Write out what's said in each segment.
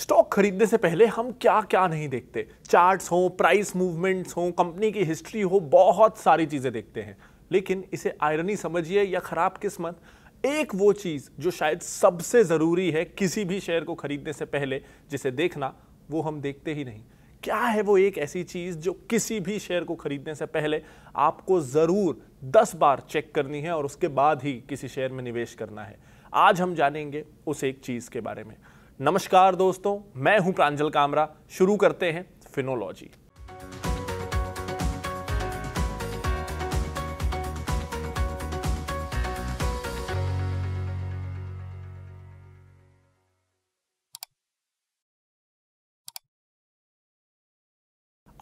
stock खरीदने से पहले हम क्या क्या नहीं देखते चार्ट्स हों प्राइस मूवमेंट्स हों कंपनी की हिस्ट्री हो बहुत सारी चीज़ें देखते हैं लेकिन इसे आयरनी समझिए या ख़राब किस्मत एक वो चीज़ जो शायद सबसे ज़रूरी है किसी भी शेयर को खरीदने से पहले जिसे देखना वो हम देखते ही नहीं क्या है वो एक ऐसी चीज़ जो किसी भी शेयर को खरीदने से पहले आपको ज़रूर दस बार चेक करनी है और उसके बाद ही किसी शेयर में निवेश करना है आज हम जानेंगे उस एक चीज़ के बारे में नमस्कार दोस्तों मैं हूं प्रांजल कामरा शुरू करते हैं फिनोलॉजी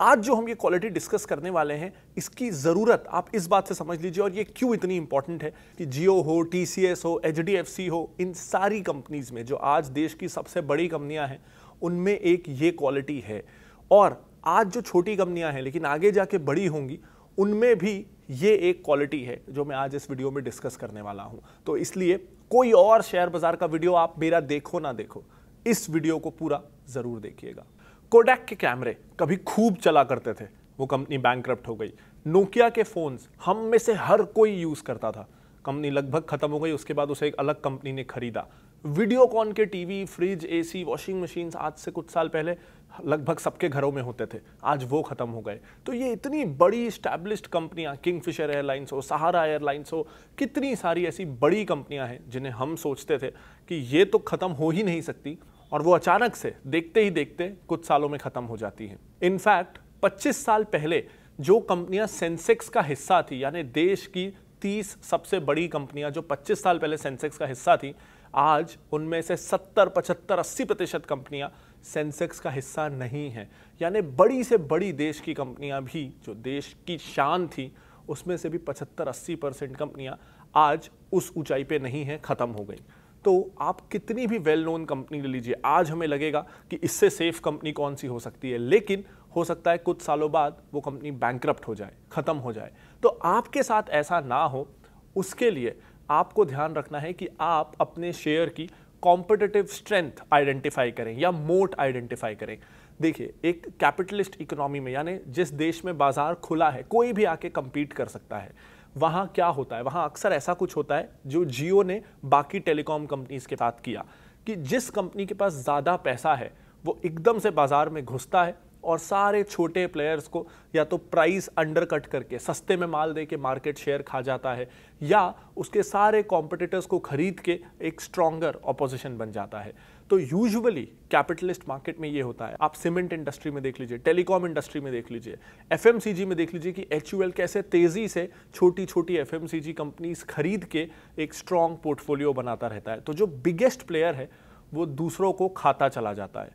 आज जो हम ये क्वालिटी डिस्कस करने वाले हैं इसकी ज़रूरत आप इस बात से समझ लीजिए और ये क्यों इतनी इंपॉर्टेंट है कि जियो हो टी हो एच हो इन सारी कंपनीज़ में जो आज देश की सबसे बड़ी कंपनियाँ हैं उनमें एक ये क्वालिटी है और आज जो छोटी कंपनियाँ हैं लेकिन आगे जाके बड़ी होंगी उनमें भी ये एक क्वालिटी है जो मैं आज इस वीडियो में डिस्कस करने वाला हूँ तो इसलिए कोई और शेयर बाज़ार का वीडियो आप मेरा देखो ना देखो इस वीडियो को पूरा ज़रूर देखिएगा कोडैक के कैमरे कभी खूब चला करते थे वो कंपनी बैंक हो गई नोकिया के फ़ोन्स हम में से हर कोई यूज़ करता था कंपनी लगभग ख़त्म हो गई उसके बाद उसे एक अलग कंपनी ने खरीदा वीडियोकॉन के TV fridge AC washing machines आज से कुछ साल पहले लगभग सबके घरों में होते थे आज वो ख़त्म हो गए तो ये इतनी बड़ी स्टैब्लिश्ड कंपनियाँ किंगफिशर एयरलाइंस हो सहारा एयरलाइंस हो कितनी सारी ऐसी बड़ी कंपनियाँ हैं जिन्हें हम सोचते थे कि ये तो ख़त्म हो ही नहीं सकती और वो अचानक से देखते ही देखते कुछ सालों में ख़त्म हो जाती हैं इनफैक्ट 25 साल पहले जो कंपनियां सेंसेक्स का हिस्सा थी यानी देश की 30 सबसे बड़ी कंपनियां जो 25 साल पहले सेंसेक्स का हिस्सा थी आज उनमें से 70, 75, 80 प्रतिशत कंपनियां सेंसेक्स का हिस्सा नहीं हैं यानी बड़ी से बड़ी देश की कंपनियां भी जो देश की शान थी उसमें से भी 75, 80 परसेंट कंपनियाँ आज उस ऊंचाई पे नहीं हैं ख़त्म हो गई तो आप कितनी भी वेल नोन कंपनी ले लीजिए आज हमें लगेगा कि इससे सेफ कंपनी कौन सी हो सकती है लेकिन हो सकता है कुछ सालों बाद वो कंपनी बैंक हो जाए ख़त्म हो जाए तो आपके साथ ऐसा ना हो उसके लिए आपको ध्यान रखना है कि आप अपने शेयर की कॉम्पिटेटिव स्ट्रेंथ आइडेंटिफाई करें या मोट आइडेंटिफाई करें देखिए एक कैपिटलिस्ट इकोनॉमी में यानी जिस देश में बाजार खुला है कोई भी आके कंपीट कर सकता है वहाँ क्या होता है वहाँ अक्सर ऐसा कुछ होता है जो जियो ने बाकी टेलीकॉम कंपनीज के साथ किया कि जिस कंपनी के पास ज़्यादा पैसा है वो एकदम से बाज़ार में घुसता है और सारे छोटे प्लेयर्स को या तो प्राइस अंडर कट करके सस्ते में माल दे के मार्केट शेयर खा जाता है या उसके सारे कॉम्पिटिटर्स को खरीद के एक स्ट्रॉन्गर ऑपोजिशन बन जाता है तो यूजुअली कैपिटलिस्ट मार्केट में ये होता है आप सीमेंट इंडस्ट्री में देख लीजिए टेलीकॉम इंडस्ट्री में देख लीजिए एफएमसीजी में देख लीजिए कि एच कैसे तेजी से छोटी छोटी एफएमसीजी कंपनीज खरीद के एक स्ट्रांग पोर्टफोलियो बनाता रहता है तो जो बिगेस्ट प्लेयर है वो दूसरों को खाता चला जाता है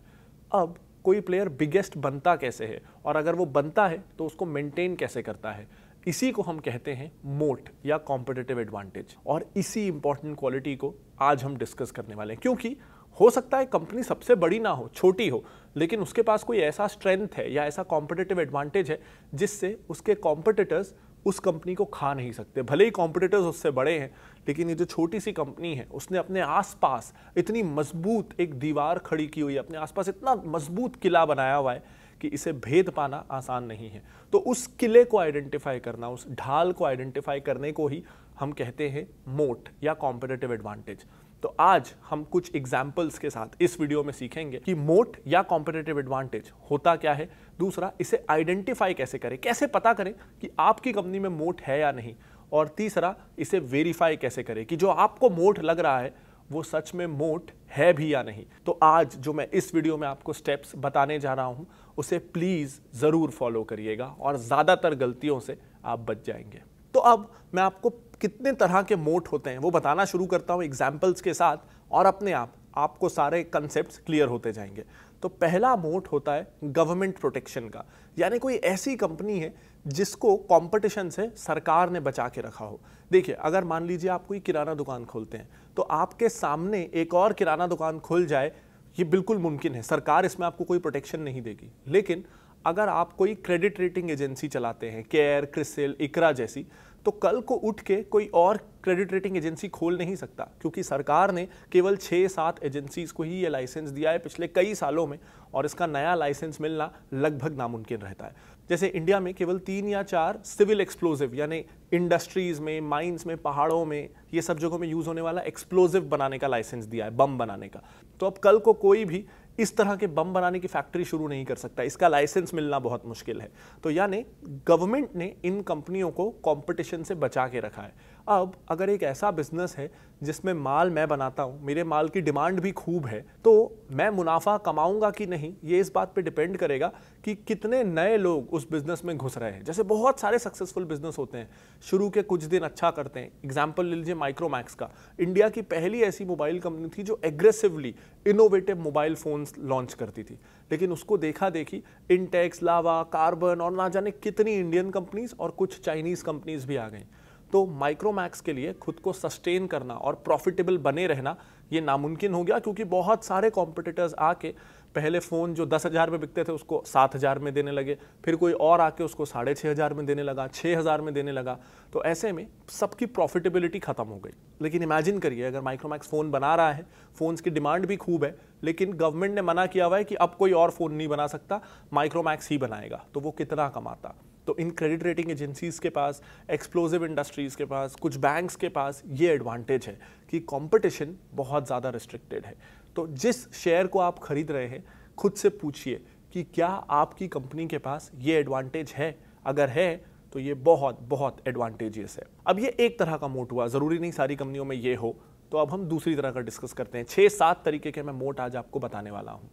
अब कोई प्लेयर बिगेस्ट बनता कैसे है और अगर वो बनता है तो उसको मेंटेन कैसे करता है इसी को हम कहते हैं मोट या कॉम्पिटेटिव एडवांटेज और इसी इंपॉर्टेंट क्वालिटी को आज हम डिस्कस करने वाले हैं क्योंकि हो सकता है कंपनी सबसे बड़ी ना हो छोटी हो लेकिन उसके पास कोई ऐसा स्ट्रेंथ है या ऐसा कॉम्पिटेटिव एडवांटेज है जिससे उसके कॉम्पिटिटर्स उस कंपनी को खा नहीं सकते भले ही कॉम्पिटिटर्स उससे बड़े हैं लेकिन ये जो छोटी सी कंपनी है उसने अपने आसपास इतनी मजबूत एक दीवार खड़ी की हुई है अपने आसपास इतना मजबूत किला बनाया हुआ है कि इसे भेद पाना आसान नहीं है तो उस किले को आइडेंटिफाई करना उस ढाल को आइडेंटिफाई करने को ही हम कहते हैं मोट या कॉम्पिटेटिव एडवांटेज तो आज हम कुछ एग्जाम्पल्स के साथ इस वीडियो में सीखेंगे कि मोट या कॉम्पिटेटिव एडवांटेज होता क्या है दूसरा इसे आइडेंटिफाई कैसे करें कैसे पता करें कि आपकी कंपनी में मोट है या नहीं और तीसरा इसे वेरीफाई कैसे करें कि जो आपको मोट लग रहा है वो सच में मोट है भी या नहीं तो आज जो मैं इस वीडियो में आपको स्टेप्स बताने जा रहा हूँ उसे प्लीज़ ज़रूर फॉलो करिएगा और ज़्यादातर गलतियों से आप बच जाएंगे तो अब मैं आपको कितने तरह के मोट होते हैं वो बताना शुरू करता हूँ एग्जाम्पल्स के साथ और अपने आप आपको सारे कंसेप्ट क्लियर होते जाएंगे तो पहला मोट होता है गवर्नमेंट प्रोटेक्शन का यानी कोई ऐसी कंपनी है जिसको कंपटीशन से सरकार ने बचा के रखा हो देखिए अगर मान लीजिए आप कोई किराना दुकान खोलते हैं तो आपके सामने एक और किराना दुकान खुल जाए ये बिल्कुल मुमकिन है सरकार इसमें आपको कोई प्रोटेक्शन नहीं देगी लेकिन अगर आप कोई क्रेडिट रेटिंग एजेंसी चलाते हैं केयर क्रिसिल इकरा जैसी तो कल को उठ के कोई और क्रेडिट रेटिंग एजेंसी खोल नहीं सकता क्योंकि सरकार ने केवल छः सात एजेंसीज़ को ही ये लाइसेंस दिया है पिछले कई सालों में और इसका नया लाइसेंस मिलना लगभग नामुमकिन रहता है जैसे इंडिया में केवल तीन या चार सिविल एक्सप्लोजिव यानी इंडस्ट्रीज़ में माइंस में पहाड़ों में ये सब जगहों में यूज़ होने वाला एक्सप्लोजिव बनाने का लाइसेंस दिया है बम बनाने का तो अब कल को कोई भी इस तरह के बम बनाने की फैक्ट्री शुरू नहीं कर सकता इसका लाइसेंस मिलना बहुत मुश्किल है तो यानी गवर्नमेंट ने इन कंपनियों को कॉम्पिटिशन से बचा के रखा है अब अगर एक ऐसा बिजनेस है जिसमें माल मैं बनाता हूँ मेरे माल की डिमांड भी खूब है तो मैं मुनाफा कमाऊँगा कि नहीं ये इस बात पे डिपेंड करेगा कि कितने नए लोग उस बिज़नेस में घुस रहे हैं जैसे बहुत सारे सक्सेसफुल बिजनेस होते हैं शुरू के कुछ दिन अच्छा करते हैं एग्जाम्पल ले लीजिए माइक्रोमैक्स का इंडिया की पहली ऐसी मोबाइल कंपनी थी जो aggressively innovative mobile phones launch करती थी लेकिन उसको देखा देखी इंटेक्स लावा कार्बन और ना जाने कितनी इंडियन कंपनीज और कुछ चाइनीज़ कंपनीज भी आ गई तो माइक्रोमैक्स के लिए खुद को सस्टेन करना और प्रॉफिटेबल बने रहना ये नामुमकिन हो गया क्योंकि बहुत सारे कॉम्पिटिटर्स आके पहले फ़ोन जो दस हज़ार में बिकते थे उसको सात हज़ार में देने लगे फिर कोई और आके उसको साढ़े छः हज़ार में देने लगा छः हज़ार में देने लगा तो ऐसे में सबकी प्रॉफिटेबिलिटी ख़त्म हो गई लेकिन इमेजिन करिए अगर माइक्रोमैक्स फ़ोन बना रहा है फ़ोन्स की डिमांड भी खूब है लेकिन गवर्नमेंट ने मना किया हुआ है कि अब कोई और फ़ोन नहीं बना सकता माइक्रोमैक्स ही बनाएगा तो वो कितना कमाता तो इन क्रेडिट रेटिंग एजेंसीज के पास एक्सप्लोजिव इंडस्ट्रीज़ के पास कुछ बैंक्स के पास ये एडवांटेज है कि कंपटीशन बहुत ज़्यादा रिस्ट्रिक्टेड है तो जिस शेयर को आप खरीद रहे हैं खुद से पूछिए कि क्या आपकी कंपनी के पास ये एडवांटेज है अगर है तो ये बहुत बहुत एडवांटेजियस है अब ये एक तरह का मोट हुआ ज़रूरी नहीं सारी कंपनियों में ये हो तो अब हम दूसरी तरह का डिस्कस करते हैं छः सात तरीके के मैं मोट आज आपको बताने वाला हूँ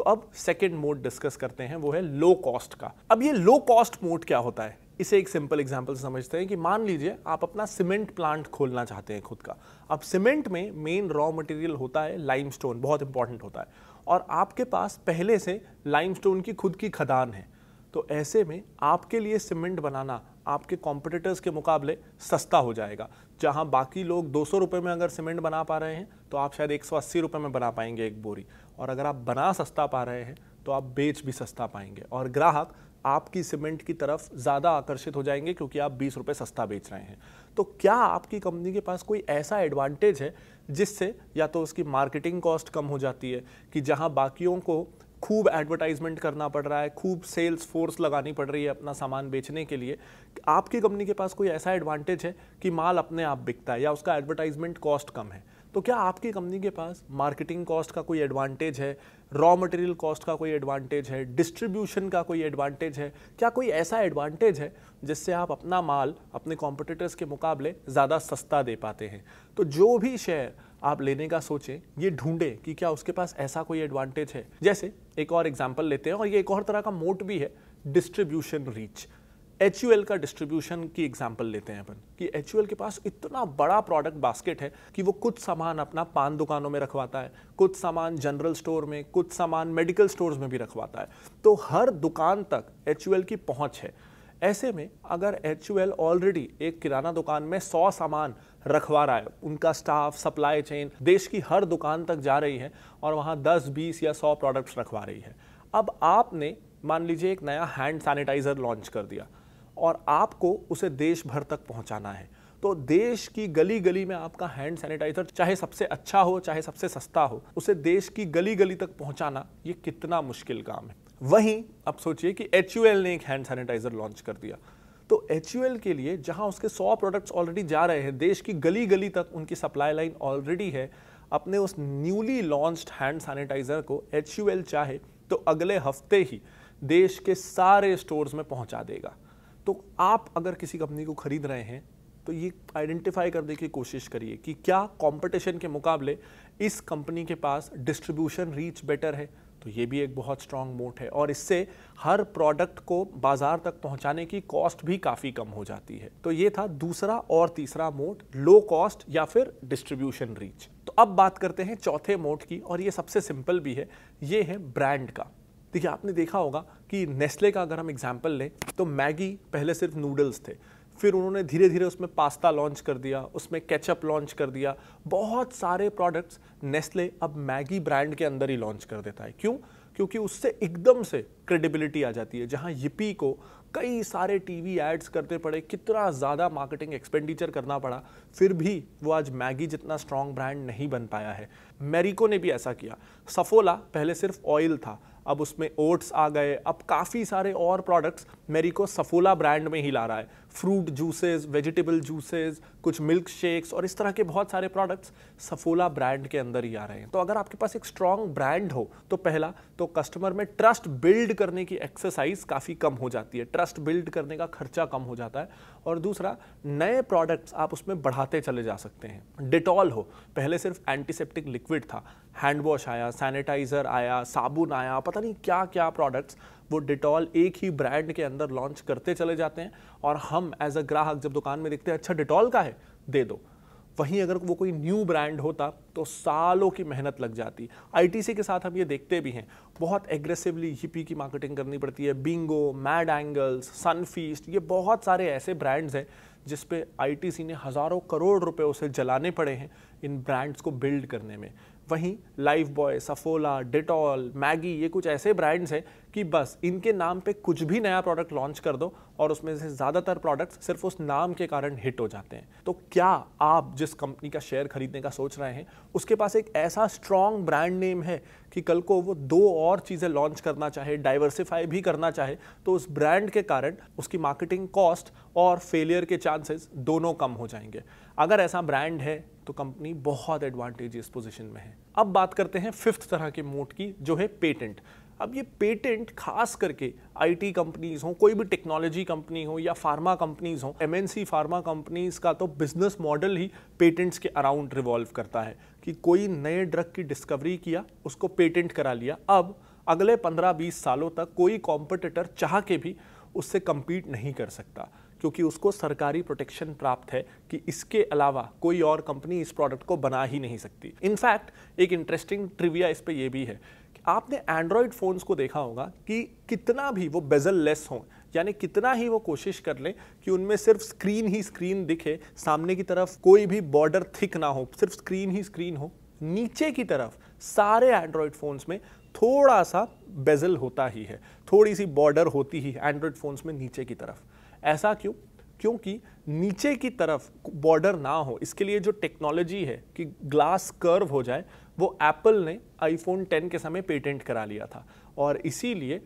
तो अब सेकेंड मोड डिस्कस करते हैं वो है लो कॉस्ट का अब ये लो कॉस्ट मोड क्या होता है इसे एक सिंपल एग्जाम्पल समझते हैं कि मान लीजिए आप अपना सीमेंट प्लांट खोलना चाहते हैं खुद का अब सीमेंट में मेन रॉ मटेरियल होता है लाइमस्टोन बहुत इंपॉर्टेंट होता है और आपके पास पहले से लाइमस्टोन की खुद की खदान है तो ऐसे में आपके लिए सीमेंट बनाना आपके कॉम्पिटिटर्स के मुकाबले सस्ता हो जाएगा जहां बाकी लोग दो सौ रुपये में अगर सीमेंट बना पा रहे हैं तो आप शायद एक सौ अस्सी रुपये में बना पाएंगे एक बोरी और अगर आप बना सस्ता पा रहे हैं तो आप बेच भी सस्ता पाएंगे और ग्राहक आपकी सीमेंट की तरफ ज़्यादा आकर्षित हो जाएंगे क्योंकि आप बीस रुपये सस्ता बेच रहे हैं तो क्या आपकी कंपनी के पास कोई ऐसा एडवांटेज है जिससे या तो उसकी मार्केटिंग कॉस्ट कम हो जाती है कि जहां बाकियों को खूब एडवर्टाइजमेंट करना पड़ रहा है खूब सेल्स फोर्स लगानी पड़ रही है अपना सामान बेचने के लिए आपकी कंपनी के पास कोई ऐसा एडवांटेज है कि माल अपने आप बिकता है या उसका एडवर्टाइजमेंट कॉस्ट कम है तो क्या आपकी कंपनी के पास मार्केटिंग कॉस्ट का कोई एडवांटेज है रॉ मटेरियल कॉस्ट का कोई एडवांटेज है डिस्ट्रीब्यूशन का कोई एडवांटेज है क्या कोई ऐसा एडवांटेज है जिससे आप अपना माल अपने कॉम्पिटिटर्स के मुकाबले ज़्यादा सस्ता दे पाते हैं तो जो भी शेयर आप लेने का सोचें ये ढूंढें कि क्या उसके पास ऐसा कोई एडवांटेज है जैसे एक और एग्जाम्पल लेते हैं और ये एक और तरह का मोट भी है डिस्ट्रीब्यूशन रीच एच का डिस्ट्रीब्यूशन की एग्जाम्पल लेते हैं अपन कि एच के पास इतना बड़ा प्रोडक्ट बास्केट है कि वो कुछ सामान अपना पान दुकानों में रखवाता है कुछ सामान जनरल स्टोर में कुछ सामान मेडिकल स्टोर्स में भी रखवाता है तो हर दुकान तक एच की पहुंच है ऐसे में अगर एच ऑलरेडी एक किराना दुकान में सौ सामान रखवा रहा है उनका स्टाफ सप्लाई चेन देश की हर दुकान तक जा रही है और वहाँ 10, 20 या 100 प्रोडक्ट्स रखवा रही है अब आपने मान लीजिए एक नया हैंड सैनिटाइज़र लॉन्च कर दिया और आपको उसे देश भर तक पहुँचाना है तो देश की गली गली में आपका हैंड सैनिटाइजर चाहे सबसे अच्छा हो चाहे सबसे सस्ता हो उसे देश की गली गली तक पहुंचाना ये कितना मुश्किल काम है वहीं आप सोचिए कि एच ने एक हैंड सैनिटाइजर लॉन्च कर दिया तो एच के लिए जहां उसके 100 प्रोडक्ट्स ऑलरेडी जा रहे हैं देश की गली गली तक उनकी सप्लाई लाइन ऑलरेडी है अपने उस न्यूली लॉन्च्ड हैंड सैनिटाइजर को एच चाहे तो अगले हफ्ते ही देश के सारे स्टोर्स में पहुंचा देगा तो आप अगर किसी कंपनी को खरीद रहे हैं तो ये आइडेंटिफाई करने की कोशिश करिए कि क्या कंपटीशन के मुकाबले इस कंपनी के पास डिस्ट्रीब्यूशन रीच बेटर है तो ये भी एक बहुत स्ट्रॉन्ग मोट है और इससे हर प्रोडक्ट को बाज़ार तक पहुंचाने की कॉस्ट भी काफ़ी कम हो जाती है तो ये था दूसरा और तीसरा मोट लो कॉस्ट या फिर डिस्ट्रीब्यूशन रीच तो अब बात करते हैं चौथे मोट की और ये सबसे सिंपल भी है ये है ब्रांड का देखिए आपने देखा होगा कि नेस्ले का अगर हम एग्जाम्पल लें तो मैगी पहले सिर्फ नूडल्स थे फिर उन्होंने धीरे धीरे उसमें पास्ता लॉन्च कर दिया उसमें केचप लॉन्च कर दिया बहुत सारे प्रोडक्ट्स नेस्ले अब मैगी ब्रांड के अंदर ही लॉन्च कर देता है क्यों क्योंकि उससे एकदम से क्रेडिबिलिटी आ जाती है जहाँ यिपी को कई सारे टीवी एड्स करते पड़े कितना ज़्यादा मार्केटिंग एक्सपेंडिचर करना पड़ा फिर भी वो आज मैगी जितना स्ट्रॉन्ग ब्रांड नहीं बन पाया है मैरिको ने भी ऐसा किया सफोला पहले सिर्फ ऑयल था अब उसमें ओट्स आ गए अब काफ़ी सारे और प्रोडक्ट्स मेरी को सफोला ब्रांड में ही ला रहा है फ्रूट जूसेस वेजिटेबल जूसेस कुछ मिल्क शेक्स और इस तरह के बहुत सारे प्रोडक्ट्स सफोला ब्रांड के अंदर ही आ रहे हैं तो अगर आपके पास एक स्ट्रॉन्ग ब्रांड हो तो पहला तो कस्टमर में ट्रस्ट बिल्ड करने की एक्सरसाइज काफ़ी कम हो जाती है ट्रस्ट बिल्ड करने का खर्चा कम हो जाता है और दूसरा नए प्रोडक्ट्स आप उसमें बढ़ाते चले जा सकते हैं डिटॉल हो पहले सिर्फ एंटीसेप्टिक लिक्विड था हैंड वॉश आया सैनिटाइज़र आया साबुन आया पता नहीं क्या क्या प्रोडक्ट्स वो डिटॉल एक ही ब्रांड के अंदर लॉन्च करते चले जाते हैं और हम एज अ ग्राहक जब दुकान में देखते हैं अच्छा डिटॉल का है दे दो वहीं अगर वो कोई न्यू ब्रांड होता तो सालों की मेहनत लग जाती आईटीसी के साथ हम ये देखते भी हैं बहुत एग्रेसिवली हिपी की मार्केटिंग करनी पड़ती है बिंगो मैड एंगल्स सनफीस्ट ये बहुत सारे ऐसे ब्रांड्स हैं जिस आई आईटीसी ने हज़ारों करोड़ रुपए उसे जलाने पड़े हैं इन ब्रांड्स को बिल्ड करने में वहीं Lifebuoy Saffola Dettol Maggi ये कुछ ऐसे ब्रांड्स हैं कि बस इनके नाम पे कुछ भी नया प्रोडक्ट लॉन्च कर दो और उसमें से ज़्यादातर प्रोडक्ट्स सिर्फ उस नाम के कारण हिट हो जाते हैं तो क्या आप जिस कंपनी का शेयर खरीदने का सोच रहे हैं उसके पास एक ऐसा स्ट्रॉन्ग ब्रांड नेम है कि कल को वो दो और चीज़ें लॉन्च करना चाहे डाइवर्सिफाई भी करना चाहे तो उस ब्रांड के कारण उसकी मार्केटिंग कॉस्ट और फेलियर के चांसेस दोनों कम हो जाएंगे अगर ऐसा ब्रांड है तो कंपनी बहुत एडवांटेज पोजीशन में है अब बात करते हैं फिफ्थ तरह के मोट की जो है पेटेंट अब ये पेटेंट खास करके आईटी कंपनीज हो कोई भी टेक्नोलॉजी कंपनी हो या फार्मा कंपनीज हो एमएनसी फार्मा कंपनीज का तो बिजनेस मॉडल ही पेटेंट्स के अराउंड रिवॉल्व करता है कि कोई नए ड्रग की डिस्कवरी किया उसको पेटेंट करा लिया अब अगले 15-20 सालों तक कोई कॉम्पिटिटर चाह के भी उससे कम्पीट नहीं कर सकता क्योंकि उसको सरकारी प्रोटेक्शन प्राप्त है कि इसके अलावा कोई और कंपनी इस प्रोडक्ट को बना ही नहीं सकती इनफैक्ट एक इंटरेस्टिंग ट्रिविया इस पर यह भी है आपने एंड्रॉयड फ़ोन्स को देखा होगा कि कितना भी वो बेजल लेस हों यानी कितना ही वो कोशिश कर लें कि उनमें सिर्फ स्क्रीन ही स्क्रीन दिखे सामने की तरफ कोई भी बॉर्डर थिक ना हो सिर्फ स्क्रीन ही स्क्रीन हो नीचे की तरफ सारे एंड्रॉयड फ़ोन्स में थोड़ा सा बेजल होता ही है थोड़ी सी बॉर्डर होती ही एंड्रॉयड फ़ोन्स में नीचे की तरफ ऐसा क्यों क्योंकि नीचे की तरफ बॉर्डर ना हो इसके लिए जो टेक्नोलॉजी है कि ग्लास कर्व हो जाए वो एप्पल ने आईफोन 10 के समय पेटेंट करा लिया था और इसीलिए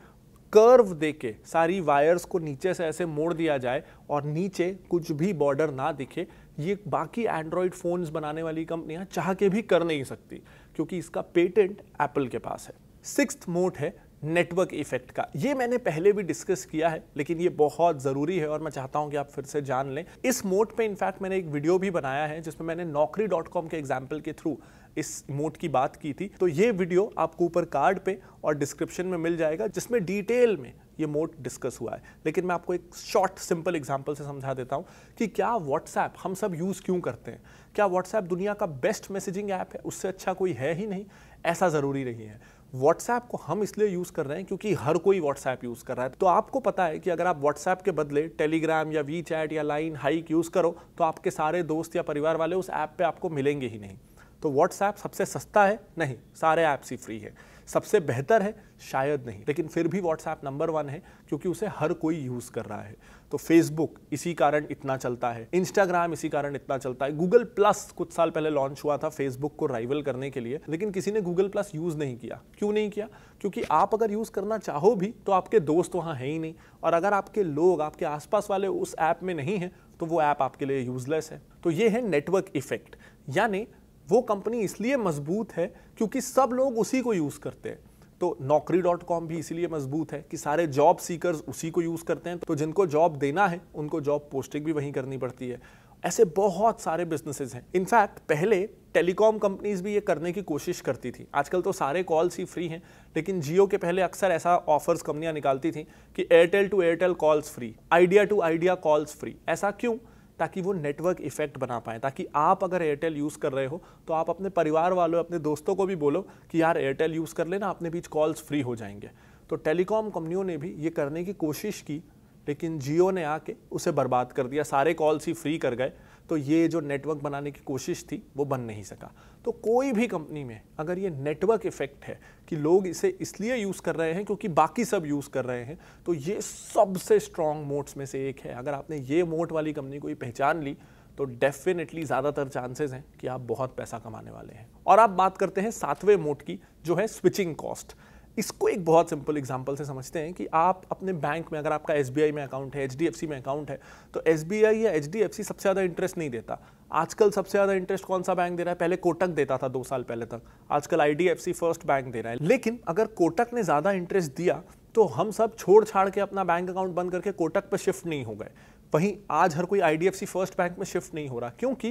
कर्व दे के सारी वायर्स को नीचे से ऐसे मोड़ दिया जाए और नीचे कुछ भी बॉर्डर ना दिखे ये बाकी एंड्रॉयड फ़ोन्स बनाने वाली कंपनियां चाह के भी कर नहीं सकती क्योंकि इसका पेटेंट एप्पल के पास है सिक्स मोट है नेटवर्क इफेक्ट का ये मैंने पहले भी डिस्कस किया है लेकिन ये बहुत ज़रूरी है और मैं चाहता हूँ कि आप फिर से जान लें इस मोड पे इनफैक्ट मैंने एक वीडियो भी बनाया है जिसमें मैंने नौकरी डॉट कॉम के एग्जाम्पल के थ्रू इस मोड की बात की थी तो ये वीडियो आपको ऊपर कार्ड पे और डिस्क्रिप्शन में मिल जाएगा जिसमें डिटेल में ये मोड डिस्कस हुआ है लेकिन मैं आपको एक शॉर्ट सिंपल एग्जाम्पल से समझा देता हूँ कि क्या व्हाट्सएप हम सब यूज़ क्यों करते हैं क्या व्हाट्सएप दुनिया का बेस्ट मैसेजिंग ऐप है उससे अच्छा कोई है ही नहीं ऐसा ज़रूरी नहीं है व्हाट्सएप को हम इसलिए यूज़ कर रहे हैं क्योंकि हर कोई व्हाट्सएप यूज़ कर रहा है तो आपको पता है कि अगर आप व्हाट्सएप के बदले टेलीग्राम या वी या लाइन हाइक यूज़ करो तो आपके सारे दोस्त या परिवार वाले उस ऐप पर आपको मिलेंगे ही नहीं तो व्हाट्सएप सबसे सस्ता है नहीं सारे ऐप्स ही फ्री है सबसे बेहतर है शायद नहीं लेकिन फिर भी व्हाट्सएप नंबर वन है क्योंकि उसे हर कोई यूज़ कर रहा है तो फेसबुक इसी कारण इतना चलता है इंस्टाग्राम इसी कारण इतना चलता है गूगल प्लस कुछ साल पहले लॉन्च हुआ था फेसबुक को राइवल करने के लिए लेकिन किसी ने गूगल प्लस यूज़ नहीं किया क्यों नहीं किया क्योंकि आप अगर यूज़ करना चाहो भी तो आपके दोस्त वहाँ हैं ही नहीं और अगर आपके लोग आपके आसपास वाले उस ऐप में नहीं हैं तो वो ऐप आपके लिए यूज़लेस है तो ये है नेटवर्क इफेक्ट यानी वो कंपनी इसलिए मजबूत है क्योंकि सब लोग उसी को यूज़ करते हैं तो नौकरी डॉट कॉम भी इसीलिए मजबूत है कि सारे जॉब सीकर्स उसी को यूज़ करते हैं तो जिनको जॉब देना है उनको जॉब पोस्टिंग भी वहीं करनी पड़ती है ऐसे बहुत सारे बिजनेसेस हैं इनफैक्ट पहले टेलीकॉम कंपनीज भी ये करने की कोशिश करती थी आजकल तो सारे कॉल्स ही फ्री हैं लेकिन जियो के पहले अक्सर ऐसा ऑफर्स कंपनियां निकालती थी कि Airtel to Airtel calls free Idea to Idea calls free ऐसा क्यों ताकि वो नेटवर्क इफेक्ट बना पाएँ ताकि आप अगर एयरटेल यूज़ कर रहे हो तो आप अपने परिवार वालों अपने दोस्तों को भी बोलो कि यार एयरटेल यूज़ कर लेना अपने बीच कॉल्स फ्री हो जाएंगे तो टेलीकॉम कंपनियों ने भी ये करने की कोशिश की लेकिन जियो ने आके उसे बर्बाद कर दिया सारे कॉल्स ही फ्री कर गए तो ये जो नेटवर्क बनाने की कोशिश थी वो बन नहीं सका तो कोई भी कंपनी में अगर ये नेटवर्क इफेक्ट है कि लोग इसे इसलिए यूज़ कर रहे हैं क्योंकि बाकी सब यूज़ कर रहे हैं तो ये सबसे स्ट्रॉन्ग मोड्स में से एक है अगर आपने ये मोट वाली कंपनी को पहचान ली तो डेफिनेटली ज़्यादातर चांसेस हैं कि आप बहुत पैसा कमाने वाले हैं और आप बात करते हैं सातवें मोट की जो है स्विचिंग कॉस्ट इसको एक बहुत सिंपल एग्जाम्पल से समझते हैं कि आप अपने बैंक में अगर आपका एस में अकाउंट है एच में अकाउंट है तो एस या एच सबसे ज़्यादा इंटरेस्ट नहीं देता आजकल सबसे ज़्यादा इंटरेस्ट कौन सा बैंक दे रहा है पहले कोटक देता था दो साल पहले तक आजकल आई फर्स्ट बैंक दे रहा है लेकिन अगर कोटक ने ज़्यादा इंटरेस्ट दिया तो हम सब छोड़ छाड़ के अपना बैंक अकाउंट बंद करके कोटक पर शिफ्ट नहीं हो गए वहीं आज हर कोई आई फर्स्ट बैंक में शिफ्ट नहीं हो रहा क्योंकि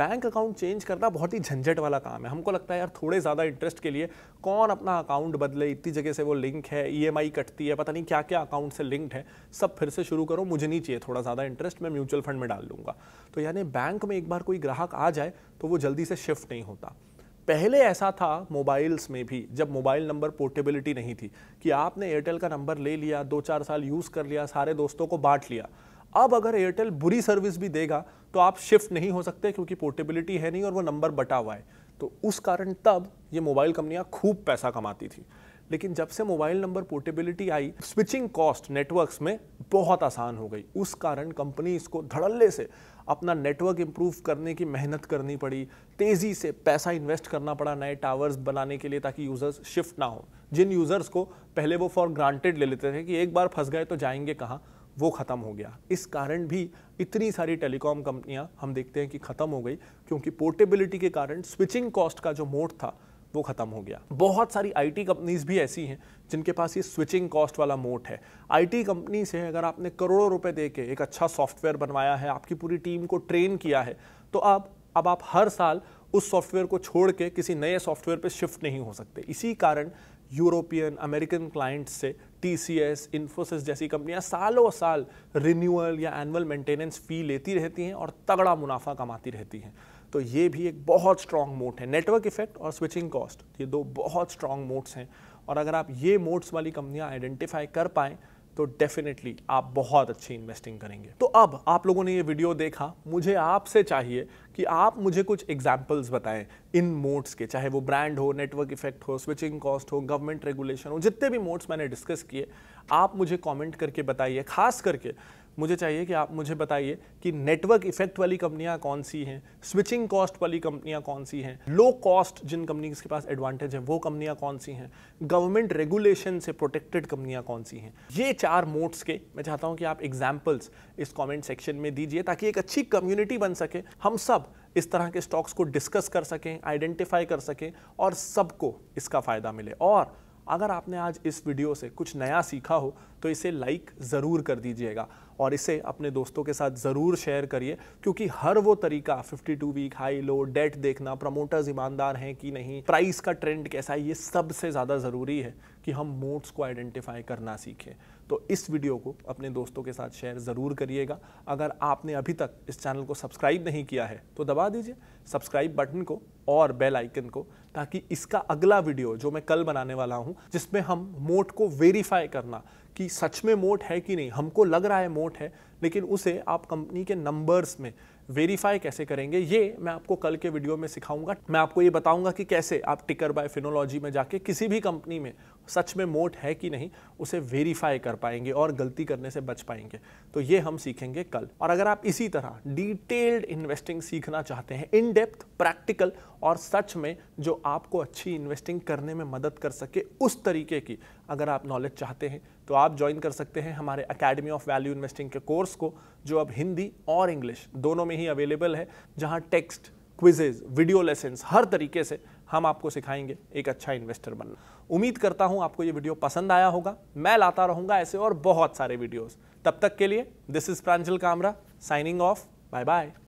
बैंक अकाउंट चेंज करना बहुत ही झंझट वाला काम है हमको लगता है यार थोड़े ज़्यादा इंटरेस्ट के लिए कौन अपना अकाउंट बदले इतनी जगह से वो लिंक है ईएमआई e कटती है पता नहीं क्या क्या अकाउंट से लिंक्ड है सब फिर से शुरू करो मुझे नहीं चाहिए थोड़ा ज़्यादा इंटरेस्ट मैं म्यूचुअल फंड में डाल लूँगा तो यानी बैंक में एक बार कोई ग्राहक आ जाए तो वो जल्दी से शिफ्ट नहीं होता पहले ऐसा था मोबाइल्स में भी जब मोबाइल नंबर पोर्टेबिलिटी नहीं थी कि आपने एयरटेल का नंबर ले लिया दो चार साल यूज़ कर लिया सारे दोस्तों को बांट लिया अब अगर एयरटेल बुरी सर्विस भी देगा तो आप शिफ्ट नहीं हो सकते क्योंकि पोर्टेबिलिटी है नहीं और वो नंबर बटा हुआ है तो उस कारण तब ये मोबाइल कंपनियाँ खूब पैसा कमाती थी लेकिन जब से मोबाइल नंबर पोर्टेबिलिटी आई स्विचिंग कॉस्ट नेटवर्क्स में बहुत आसान हो गई उस कारण कंपनी इसको धड़ल्ले से अपना नेटवर्क इंप्रूव करने की मेहनत करनी पड़ी तेज़ी से पैसा इन्वेस्ट करना पड़ा नए टावर्स बनाने के लिए ताकि यूज़र्स शिफ्ट ना हो जिन यूज़र्स को पहले वो फॉर ग्रांटेड ले लेते थे कि एक बार फंस गए तो जाएंगे कहाँ वो ख़त्म हो गया इस कारण भी इतनी सारी टेलीकॉम कंपनियां हम देखते हैं कि ख़त्म हो गई क्योंकि पोर्टेबिलिटी के कारण स्विचिंग कॉस्ट का जो मोड था वो ख़त्म हो गया बहुत सारी आईटी कंपनीज भी ऐसी हैं जिनके पास ये स्विचिंग कॉस्ट वाला मोट है आईटी कंपनी से अगर आपने करोड़ों रुपए दे के एक अच्छा सॉफ्टवेयर बनवाया है आपकी पूरी टीम को ट्रेन किया है तो आप अब आप हर साल उस सॉफ्टवेयर को छोड़ के किसी नए सॉफ्टवेयर पर शिफ्ट नहीं हो सकते इसी कारण यूरोपियन अमेरिकन क्लाइंट्स से टी सी एस इन्फोसिस जैसी कंपनियां सालों साल रिन्यूअल या एनुअल मेंटेनेंस फ़ी लेती रहती हैं और तगड़ा मुनाफा कमाती रहती हैं तो ये भी एक बहुत स्ट्रॉन्ग मोट है नेटवर्क इफेक्ट और स्विचिंग कॉस्ट ये दो बहुत स्ट्रॉन्ग मोट्स हैं और अगर आप ये मोड्स वाली कंपनियां आइडेंटिफाई कर पाएँ तो डेफिनेटली आप बहुत अच्छी इन्वेस्टिंग करेंगे तो अब आप लोगों ने ये वीडियो देखा मुझे आपसे चाहिए कि आप मुझे कुछ एग्जाम्पल्स बताएं इन मोड्स के चाहे वो ब्रांड हो नेटवर्क इफेक्ट हो स्विचिंग कॉस्ट हो गवर्नमेंट रेगुलेशन हो जितने भी मोड्स मैंने डिस्कस किए आप मुझे कमेंट करके बताइए खास करके मुझे चाहिए कि आप मुझे बताइए कि नेटवर्क इफेक्ट वाली कंपनियां कौन सी हैं स्विचिंग कॉस्ट वाली कंपनियां कौन सी हैं लो कॉस्ट जिन कंपनीज के पास एडवांटेज है वो कंपनियां कौन सी हैं गवर्नमेंट रेगुलेशन से प्रोटेक्टेड कंपनियां कौन सी हैं ये चार मोड्स के मैं चाहता हूँ कि आप एग्जाम्पल्स इस कॉमेंट सेक्शन में दीजिए ताकि एक अच्छी कम्युनिटी बन सके हम सब इस तरह के स्टॉक्स को डिस्कस कर सकें आइडेंटिफाई कर सकें और सबको इसका फ़ायदा मिले और अगर आपने आज इस वीडियो से कुछ नया सीखा हो तो इसे लाइक ज़रूर कर दीजिएगा और इसे अपने दोस्तों के साथ ज़रूर शेयर करिए क्योंकि हर वो तरीका 52 वीक हाई लो डेट देखना प्रमोटर्स ईमानदार हैं कि नहीं प्राइस का ट्रेंड कैसा है ये सबसे ज़्यादा ज़रूरी है कि हम मोड्स को आइडेंटिफाई करना सीखें तो इस वीडियो को अपने दोस्तों के साथ शेयर ज़रूर करिएगा अगर आपने अभी तक इस चैनल को सब्सक्राइब नहीं किया है तो दबा दीजिए सब्सक्राइब बटन को और बेल आइकन को ताकि इसका अगला वीडियो जो मैं कल बनाने वाला हूँ जिसमें हम मोड को वेरीफाई करना कि सच में मोट है कि नहीं हमको लग रहा है मोट है लेकिन उसे आप कंपनी के नंबर्स में वेरीफाई कैसे करेंगे ये मैं आपको कल के वीडियो में सिखाऊंगा मैं आपको ये बताऊंगा कि कैसे आप टिकर बाय फिनोलॉजी में जाके किसी भी कंपनी में सच में मोट है कि नहीं उसे वेरीफाई कर पाएंगे और गलती करने से बच पाएंगे तो ये हम सीखेंगे कल और अगर आप इसी तरह डिटेल्ड इन्वेस्टिंग सीखना चाहते हैं इन डेप्थ प्रैक्टिकल और सच में जो आपको अच्छी इन्वेस्टिंग करने में मदद कर सके उस तरीके की अगर आप नॉलेज चाहते हैं तो आप ज्वाइन कर सकते हैं हमारे अकेडमी ऑफ वैल्यू इन्वेस्टिंग के कोर्स को जो अब हिंदी और इंग्लिश दोनों में ही अवेलेबल है जहाँ टेक्स्ट क्विजेज वीडियो लेसन हर तरीके से हम आपको सिखाएंगे एक अच्छा इन्वेस्टर बनना उम्मीद करता हूं आपको ये वीडियो पसंद आया होगा मैं लाता रहूंगा ऐसे और बहुत सारे वीडियोस तब तक के लिए this is Pranjal Kamra signing off bye bye